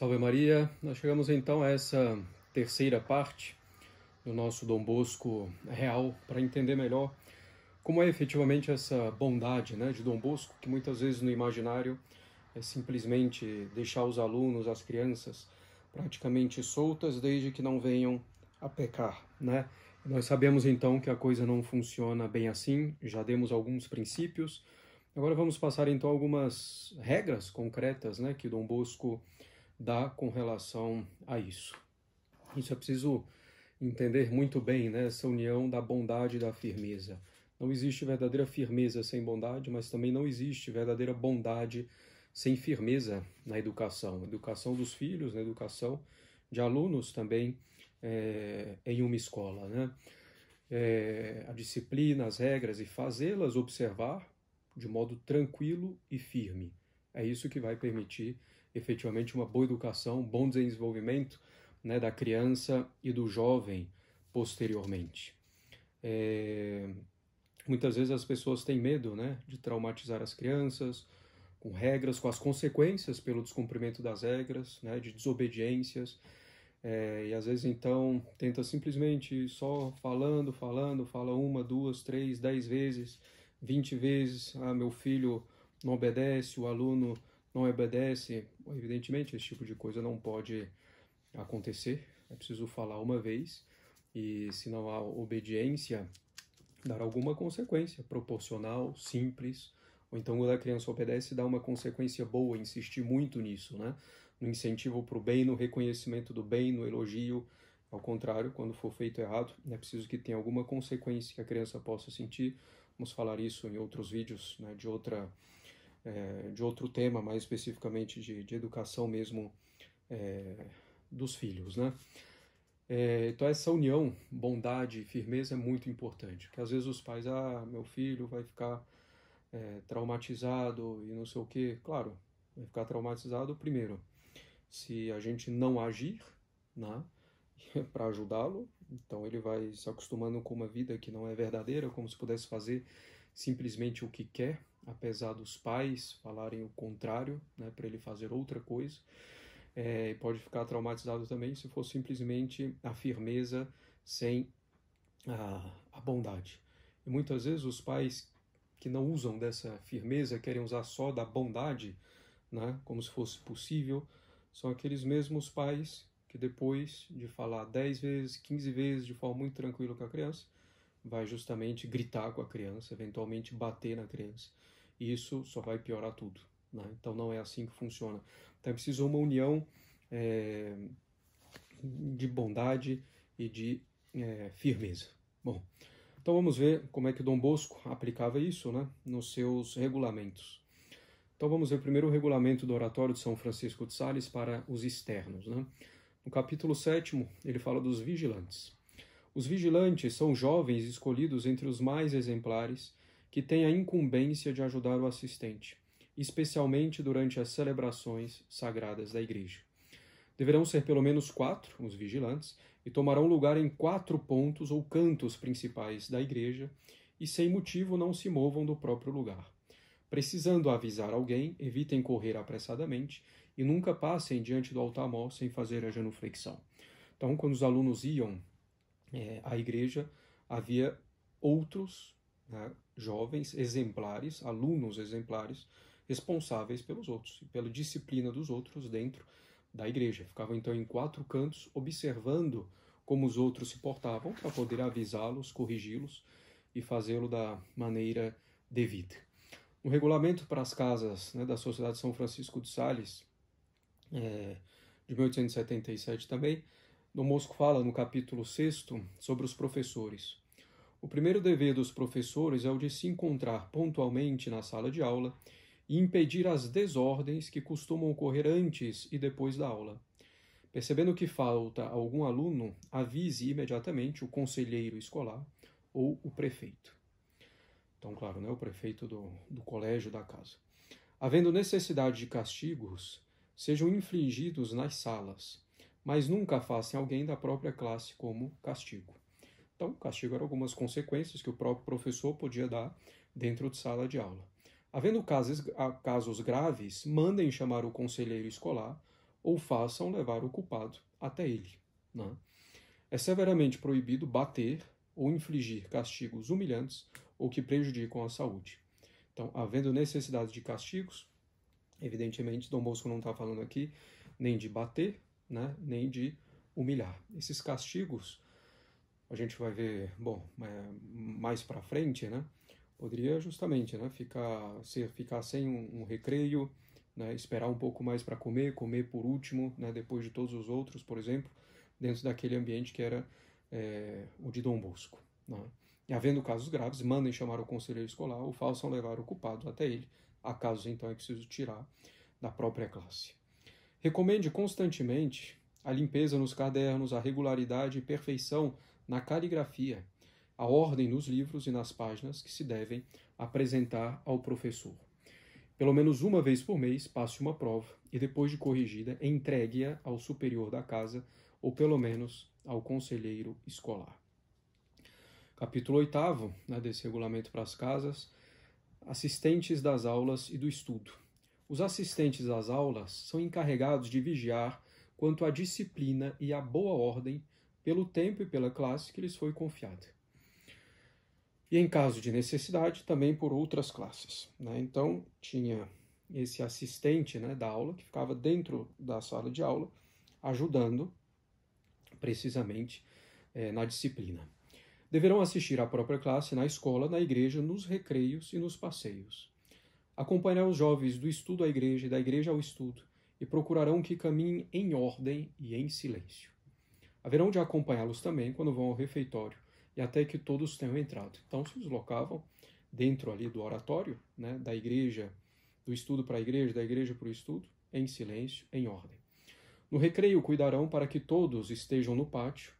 Salve Maria! Nós chegamos então a essa terceira parte do nosso Dom Bosco real para entender melhor como é efetivamente essa bondade né, de Dom Bosco, que muitas vezes no imaginário é simplesmente deixar os alunos, as crianças, praticamente soltas desde que não venham a pecar. Né? Nós sabemos então que a coisa não funciona bem assim, já demos alguns princípios. Agora vamos passar então algumas regras concretas né, que Dom Bosco dá com relação a isso. Isso é preciso entender muito bem, né? essa união da bondade e da firmeza. Não existe verdadeira firmeza sem bondade, mas também não existe verdadeira bondade sem firmeza na educação. Educação dos filhos, na né, educação de alunos também é, em uma escola. Né? É, a disciplina, as regras e fazê-las observar de modo tranquilo e firme. É isso que vai permitir efetivamente uma boa educação, um bom desenvolvimento né, da criança e do jovem posteriormente. É, muitas vezes as pessoas têm medo né, de traumatizar as crianças com regras, com as consequências pelo descumprimento das regras, né, de desobediências. É, e às vezes então tenta simplesmente só falando, falando, fala uma, duas, três, dez vezes, vinte vezes, ah, meu filho não obedece, o aluno não obedece, evidentemente, esse tipo de coisa não pode acontecer, é preciso falar uma vez e, se não há obediência, dar alguma consequência proporcional, simples. Ou então, quando a criança obedece, dá uma consequência boa, insistir muito nisso, né? No incentivo para o bem, no reconhecimento do bem, no elogio. Ao contrário, quando for feito errado, é preciso que tenha alguma consequência que a criança possa sentir. Vamos falar isso em outros vídeos né, de outra é, de outro tema, mais especificamente de, de educação mesmo é, dos filhos, né? É, então essa união, bondade e firmeza é muito importante, porque às vezes os pais, ah, meu filho vai ficar traumatizado e não sei o quê. Claro, vai ficar traumatizado primeiro, se a gente não agir, né? para ajudá-lo, então ele vai se acostumando com uma vida que não é verdadeira, como se pudesse fazer simplesmente o que quer, apesar dos pais falarem o contrário, né, para ele fazer outra coisa. É, pode ficar traumatizado também se for simplesmente a firmeza sem a, a bondade. E muitas vezes os pais que não usam dessa firmeza, querem usar só da bondade, né, como se fosse possível, são aqueles mesmos pais que depois de falar 10 vezes, 15 vezes de forma muito tranquila com a criança, vai justamente gritar com a criança, eventualmente bater na criança. E isso só vai piorar tudo. Né? Então não é assim que funciona. Então é preciso uma união é, de bondade e de é, firmeza. Bom, então vamos ver como é que Dom Bosco aplicava isso né, nos seus regulamentos. Então vamos ver primeiro o regulamento do Oratório de São Francisco de Sales para os externos. Né? No capítulo 7, ele fala dos vigilantes. Os vigilantes são jovens escolhidos entre os mais exemplares, que têm a incumbência de ajudar o assistente, especialmente durante as celebrações sagradas da Igreja. Deverão ser pelo menos quatro, os vigilantes, e tomarão lugar em quatro pontos ou cantos principais da Igreja, e sem motivo não se movam do próprio lugar. Precisando avisar alguém, evitem correr apressadamente e nunca passem diante do altar mor sem fazer a genuflexão. Então, quando os alunos iam é, a igreja havia outros né, jovens exemplares, alunos exemplares, responsáveis pelos outros e pela disciplina dos outros dentro da igreja. Ficavam então em quatro cantos observando como os outros se portavam para poder avisá-los, corrigi-los e fazê-lo da maneira devida. O regulamento para as casas né, da Sociedade São Francisco de Sales, é, de 1877 também, Dom Mosco fala no capítulo 6 sobre os professores. O primeiro dever dos professores é o de se encontrar pontualmente na sala de aula e impedir as desordens que costumam ocorrer antes e depois da aula. Percebendo que falta algum aluno, avise imediatamente o conselheiro escolar ou o prefeito. Então, claro, né, o prefeito do, do colégio da casa. Havendo necessidade de castigos, sejam infligidos nas salas mas nunca façam alguém da própria classe como castigo. Então, castigo eram algumas consequências que o próprio professor podia dar dentro de sala de aula. Havendo casos, ah, casos graves, mandem chamar o conselheiro escolar ou façam levar o culpado até ele. Né? É severamente proibido bater ou infligir castigos humilhantes ou que prejudicam a saúde. Então, havendo necessidade de castigos, evidentemente, Dom Bosco não está falando aqui nem de bater, né, nem de humilhar. Esses castigos, a gente vai ver, bom, é, mais para frente, né? Poderia justamente, né, ficar, ser, ficar sem um, um recreio, né, esperar um pouco mais para comer, comer por último, né, depois de todos os outros, por exemplo, dentro daquele ambiente que era é, o de Dom Bosco. Né? E havendo casos graves, mandem chamar o conselheiro escolar ou façam levar o culpado até ele, a casos então é preciso tirar da própria classe. Recomende constantemente a limpeza nos cadernos, a regularidade e perfeição na caligrafia, a ordem nos livros e nas páginas que se devem apresentar ao professor. Pelo menos uma vez por mês, passe uma prova e, depois de corrigida, entregue-a ao superior da casa ou, pelo menos, ao conselheiro escolar. Capítulo 8 né, desse regulamento para as casas: assistentes das aulas e do estudo. Os assistentes às aulas são encarregados de vigiar quanto à disciplina e à boa ordem pelo tempo e pela classe que lhes foi confiada. E em caso de necessidade, também por outras classes. Né? Então, tinha esse assistente né, da aula que ficava dentro da sala de aula, ajudando precisamente eh, na disciplina. Deverão assistir à própria classe na escola, na igreja, nos recreios e nos passeios acompanharão os jovens do estudo à igreja e da igreja ao estudo, e procurarão que caminhem em ordem e em silêncio. Haverão de acompanhá-los também quando vão ao refeitório, e até que todos tenham entrado. Então se deslocavam dentro ali do oratório, né, da igreja, do estudo para a igreja, da igreja para o estudo, em silêncio, em ordem. No recreio cuidarão para que todos estejam no pátio,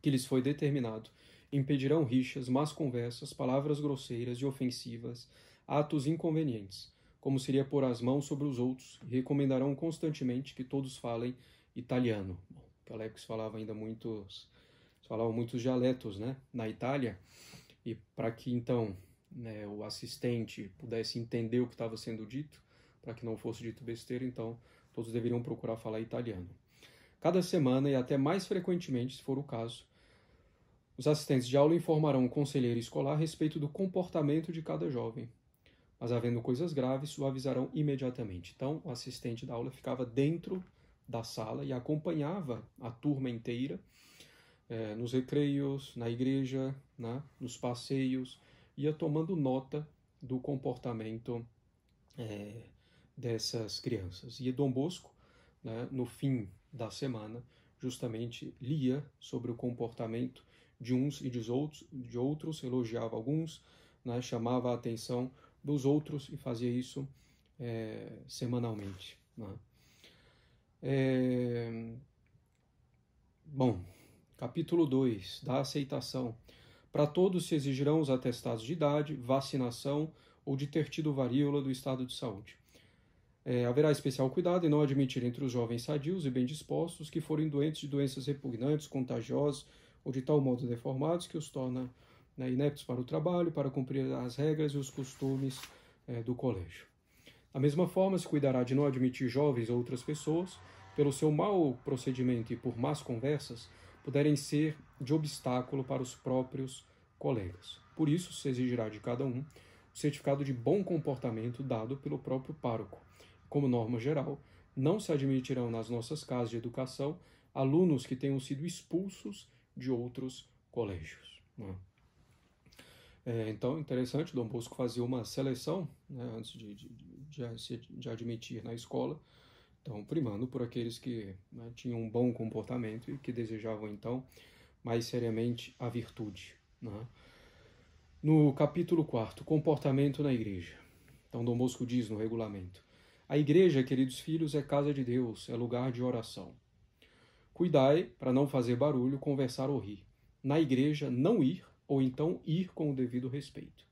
que lhes foi determinado. Impedirão rixas, más conversas, palavras grosseiras e ofensivas, atos inconvenientes, como seria pôr as mãos sobre os outros, e recomendarão constantemente que todos falem italiano. Bom, naquela época se falava ainda muitos, falavam muitos dialetos, né, na Itália, e para que então né, o assistente pudesse entender o que estava sendo dito, para que não fosse dito besteira, então todos deveriam procurar falar italiano. Cada semana e até mais frequentemente, se for o caso, os assistentes de aula informarão o conselheiro escolar a respeito do comportamento de cada jovem, mas havendo coisas graves, o avisarão imediatamente. Então, o assistente da aula ficava dentro da sala e acompanhava a turma inteira é, nos recreios, na igreja, né, nos passeios, ia tomando nota do comportamento é, dessas crianças. E Dom Bosco, né, no fim da semana, justamente lia sobre o comportamento de uns e de outros, de outros elogiava alguns, né, chamava a atenção dos outros e fazia isso é, semanalmente. Né? É, bom, capítulo 2 da aceitação. Para todos se exigirão os atestados de idade, vacinação ou de ter tido varíola do estado de saúde. É, haverá especial cuidado em não admitir entre os jovens sadios e bem dispostos que forem doentes de doenças repugnantes, contagiosas ou de tal modo deformados que os torna né, ineptos né, para o trabalho, para cumprir as regras e os costumes é, do colégio. Da mesma forma, se cuidará de não admitir jovens ou outras pessoas, pelo seu mau procedimento e por más conversas, puderem ser de obstáculo para os próprios colegas. Por isso, se exigirá de cada um o certificado de bom comportamento dado pelo próprio pároco. Como norma geral, não se admitirão nas nossas casas de educação alunos que tenham sido expulsos de outros colégios. Né. É, então, interessante, Dom Bosco fazia uma seleção né, antes de, de, de, de, admitir na escola, então primando por aqueles que né, tinham um bom comportamento e que desejavam, então, mais seriamente a virtude. Né? No capítulo 4, comportamento na igreja. Então, Dom Bosco diz no regulamento, a igreja, queridos filhos, é casa de Deus, é lugar de oração. Cuidai para não fazer barulho, conversar ou rir. Na igreja, não ir ou então ir com o devido respeito.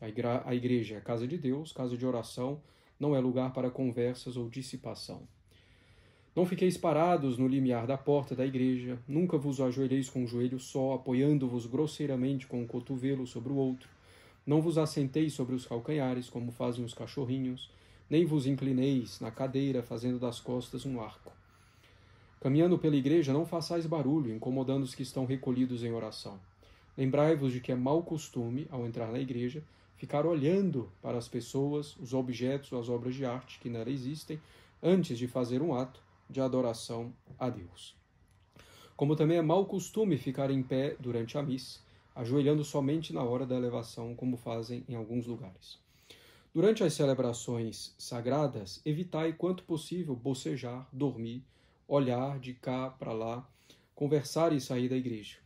A igreja é a casa de Deus, casa de oração, não é lugar para conversas ou dissipação. Não fiqueis parados no limiar da porta da igreja, nunca vos ajoelheis com o joelho só, apoiando-vos grosseiramente com o um cotovelo sobre o outro. Não vos assenteis sobre os calcanhares, como fazem os cachorrinhos, nem vos inclineis na cadeira, fazendo das costas um arco. Caminhando pela igreja, não façais barulho, incomodando os que estão recolhidos em oração. Lembrai-vos de que é mau costume, ao entrar na igreja, ficar olhando para as pessoas, os objetos ou as obras de arte que nela existem, antes de fazer um ato de adoração a Deus. Como também é mau costume ficar em pé durante a missa, ajoelhando somente na hora da elevação, como fazem em alguns lugares. Durante as celebrações sagradas, evitai quanto possível bocejar, dormir, olhar de cá para lá, conversar e sair da igreja.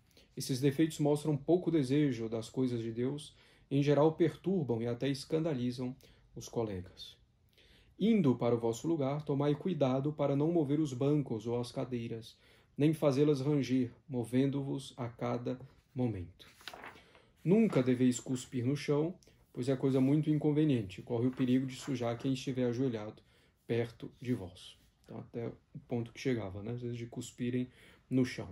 Esses defeitos mostram pouco desejo das coisas de Deus, em geral perturbam e até escandalizam os colegas. Indo para o vosso lugar, tomai cuidado para não mover os bancos ou as cadeiras, nem fazê-las rangir, movendo-vos a cada momento. Nunca deveis cuspir no chão, pois é coisa muito inconveniente, corre o perigo de sujar quem estiver ajoelhado perto de vós. Então, até o ponto que chegava, né? às vezes de cuspirem no chão.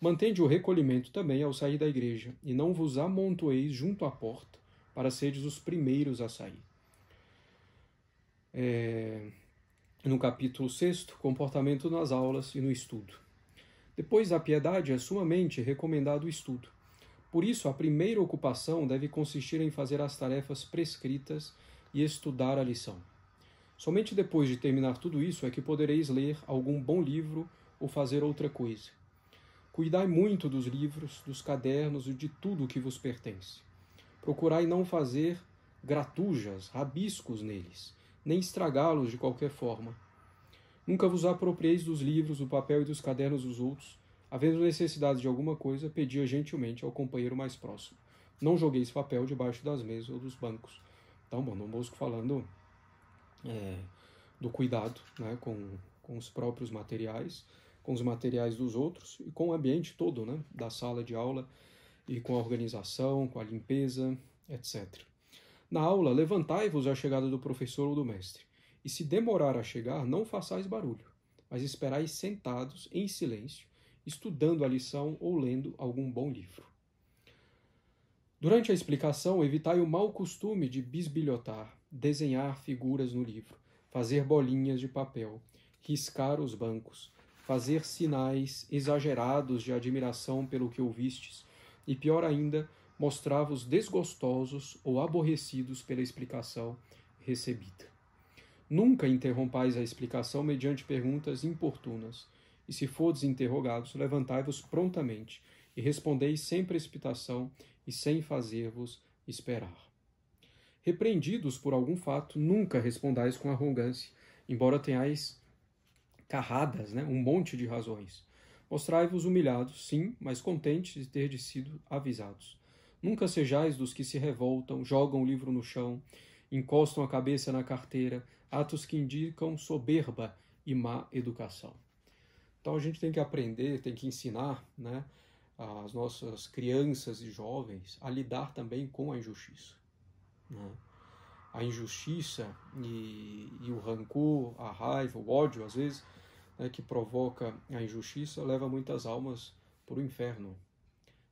Mantende o recolhimento também ao sair da igreja, e não vos amontoeis junto à porta, para seres os primeiros a sair. É, no capítulo 6, comportamento nas aulas e no estudo. Depois da piedade é sumamente recomendado o estudo. Por isso, a primeira ocupação deve consistir em fazer as tarefas prescritas e estudar a lição. Somente depois de terminar tudo isso é que podereis ler algum bom livro ou fazer outra coisa. Cuidai muito dos livros, dos cadernos e de tudo o que vos pertence. Procurai não fazer gratujas, rabiscos neles, nem estragá-los de qualquer forma. Nunca vos aproprieis dos livros, do papel e dos cadernos dos outros. Havendo necessidade de alguma coisa, pedi gentilmente ao companheiro mais próximo. Não jogueis papel debaixo das mesas ou dos bancos. Então, bom, no Bosco falando é, do cuidado né, com, com os próprios materiais com os materiais dos outros e com o ambiente todo, né, da sala de aula e com a organização, com a limpeza, etc. Na aula, levantai-vos à chegada do professor ou do mestre, e se demorar a chegar, não façais barulho, mas esperai sentados em silêncio, estudando a lição ou lendo algum bom livro. Durante a explicação, evitai o mau costume de bisbilhotar, desenhar figuras no livro, fazer bolinhas de papel, riscar os bancos, fazer sinais exagerados de admiração pelo que ouvistes, e pior ainda, mostravos desgostosos ou aborrecidos pela explicação recebida. Nunca interrompais a explicação mediante perguntas importunas, e se fordes interrogados, levantai-vos prontamente e respondei sem precipitação e sem fazer-vos esperar. Repreendidos por algum fato, nunca respondais com arrogância, embora tenhais carradas, né? um monte de razões. Mostrai-vos humilhados, sim, mas contentes de ter de sido avisados. Nunca sejais dos que se revoltam, jogam o livro no chão, encostam a cabeça na carteira, atos que indicam soberba e má educação. Então a gente tem que aprender, tem que ensinar né, as nossas crianças e jovens a lidar também com a injustiça. Né? a injustiça e, e, o rancor, a raiva, o ódio, às vezes, né, que provoca a injustiça, leva muitas almas para o inferno.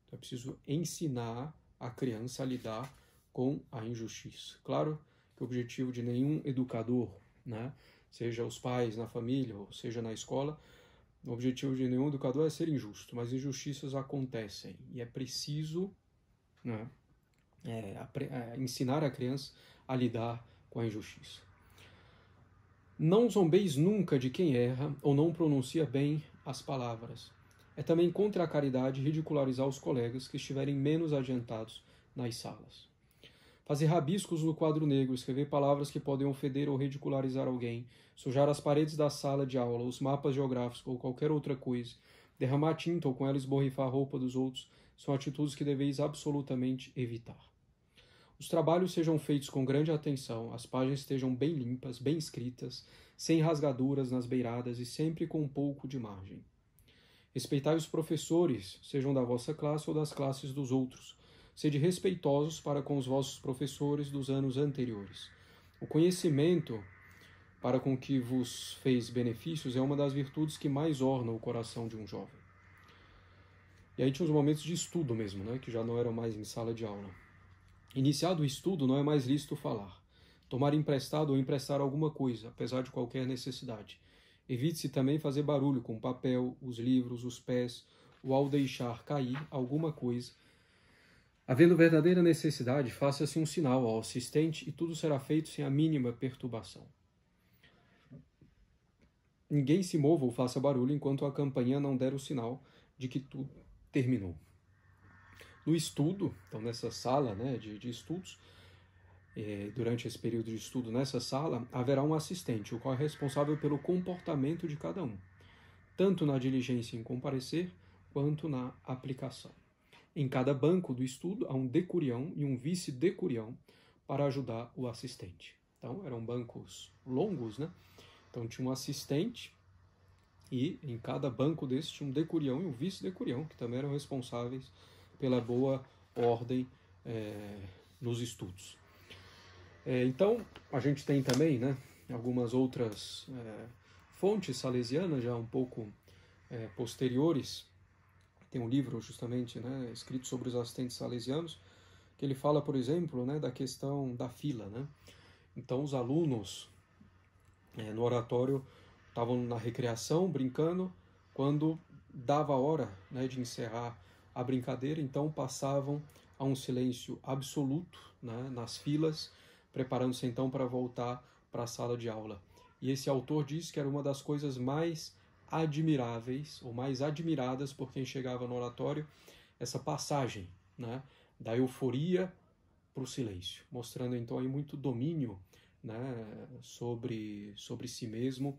Então é preciso ensinar a criança a lidar com a injustiça. Claro que o objetivo de nenhum educador, né, seja os pais na família ou seja na escola, o objetivo de nenhum educador é ser injusto, mas injustiças acontecem e é preciso né, é, é, ensinar a criança a lidar com a injustiça. Não zombeis nunca de quem erra ou não pronuncia bem as palavras. É também contra a caridade ridicularizar os colegas que estiverem menos adiantados nas salas. Fazer rabiscos no quadro negro, escrever palavras que podem ofender ou ridicularizar alguém, sujar as paredes da sala de aula, os mapas geográficos ou qualquer outra coisa, derramar tinta ou com ela esborrifar a roupa dos outros, são atitudes que deveis absolutamente evitar os trabalhos sejam feitos com grande atenção, as páginas estejam bem limpas, bem escritas, sem rasgaduras nas beiradas e sempre com um pouco de margem. Respeitai os professores, sejam da vossa classe ou das classes dos outros. Sede respeitosos para com os vossos professores dos anos anteriores. O conhecimento para com que vos fez benefícios é uma das virtudes que mais orna o coração de um jovem. E aí tinha os momentos de estudo mesmo, né, que já não eram mais em sala de aula. Iniciado o estudo, não é mais lícito falar, tomar emprestado ou emprestar alguma coisa, apesar de qualquer necessidade. Evite-se também fazer barulho com o papel, os livros, os pés, ou ao deixar cair alguma coisa. Havendo verdadeira necessidade, faça-se um sinal ao assistente e tudo será feito sem a mínima perturbação. Ninguém se mova ou faça barulho enquanto a campanha não der o sinal de que tudo terminou no estudo, então nessa sala né, de, de estudos, eh, durante esse período de estudo nessa sala, haverá um assistente, o qual é responsável pelo comportamento de cada um, tanto na diligência em comparecer quanto na aplicação. Em cada banco do estudo há um decurião e um vice-decurião para ajudar o assistente. Então eram bancos longos, né? Então tinha um assistente e em cada banco desse tinha um decurião e um vice-decurião que também eram responsáveis pela boa ordem é, nos estudos. É, então, a gente tem também né, algumas outras é, fontes salesianas, já um pouco é, posteriores. Tem um livro, justamente, né, escrito sobre os assistentes salesianos, que ele fala, por exemplo, né, da questão da fila. Né? Então, os alunos é, no oratório estavam na recreação, brincando, quando dava a hora né, de encerrar a brincadeira, então passavam a um silêncio absoluto né, nas filas, preparando-se então para voltar para a sala de aula. E esse autor diz que era uma das coisas mais admiráveis ou mais admiradas por quem chegava no oratório, essa passagem né, da euforia para o silêncio, mostrando então aí muito domínio né, sobre, sobre si mesmo,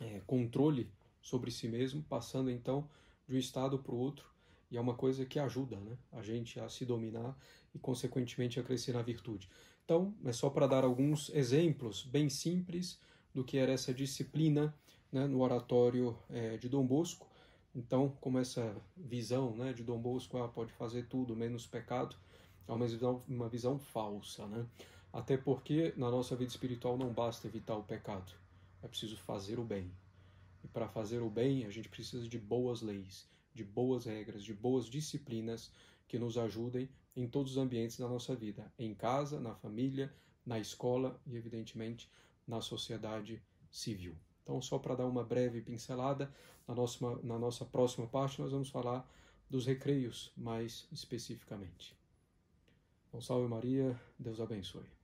é, controle sobre si mesmo, passando então de um estado para o outro e é uma coisa que ajuda né, a gente a se dominar e, consequentemente, a crescer na virtude. Então, é só para dar alguns exemplos bem simples do que era essa disciplina né, no oratório é, de Dom Bosco. Então, como essa visão né, de Dom Bosco ah, pode fazer tudo menos pecado, é uma visão, uma visão falsa. Né? Até porque na nossa vida espiritual não basta evitar o pecado, é preciso fazer o bem. E para fazer o bem, a gente precisa de boas leis de boas regras, de boas disciplinas que nos ajudem em todos os ambientes da nossa vida, em casa, na família, na escola e, evidentemente, na sociedade civil. Então, só para dar uma breve pincelada, na nossa, na nossa próxima parte nós vamos falar dos recreios mais especificamente. Então, salve Maria, Deus abençoe.